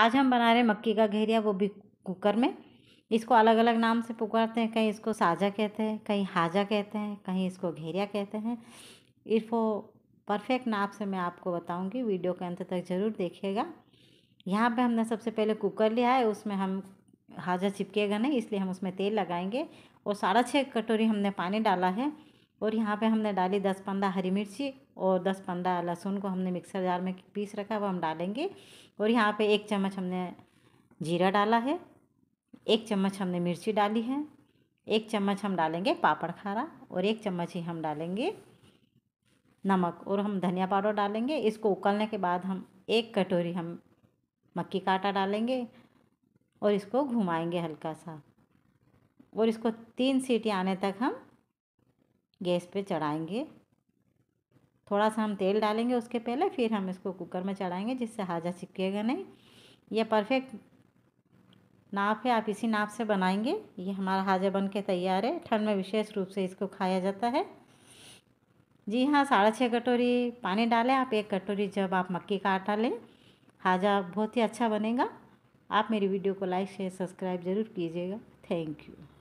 आज हम बना रहे मक्की का घेरिया वो भी कुकर में इसको अलग अलग नाम से पुकारते हैं कहीं इसको साजा कहते हैं कहीं हाजा कहते हैं कहीं इसको घेरिया कहते हैं इसको परफेक्ट नाप से मैं आपको बताऊंगी वीडियो के अंत तक ज़रूर देखिएगा यहाँ पे हमने सबसे पहले कुकर लिया है उसमें हम हाजा चिपकेगा नहीं इसलिए हम उसमें तेल लगाएंगे और साढ़ा छः कटोरी हमने पानी डाला है और यहाँ पे हमने डाली दस पंद्रह हरी मिर्ची और दस पंद्रह लहसुन को हमने मिक्सर जार में पीस रखा वो हम डालेंगे और यहाँ पे एक चम्मच हमने जीरा डाला है एक चम्मच हमने मिर्ची डाली है एक चम्मच हम डालेंगे पापड़ खारा और एक चम्मच ही हम डालेंगे नमक और हम धनिया पाउडर डालेंगे इसको उकलने के बाद हम एक कटोरी हम मक्की का आटा डालेंगे और इसको घुमाएंगे हल्का सा और इसको तीन सीटी आने तक हम गैस पे चढ़ाएंगे थोड़ा सा हम तेल डालेंगे उसके पहले फिर हम इसको कुकर में चढ़ाएंगे जिससे हाजा चिपकेगा नहीं ये परफेक्ट नाप है आप इसी नाप से बनाएंगे ये हमारा हाजा बन के तैयार है ठंड में विशेष रूप से इसको खाया जाता है जी हाँ साढ़े छः कटोरी पानी डालें आप एक कटोरी जब आप मक्की का आटा लें हाजा बहुत ही अच्छा बनेगा आप मेरी वीडियो को लाइक शेयर सब्सक्राइब ज़रूर कीजिएगा थैंक यू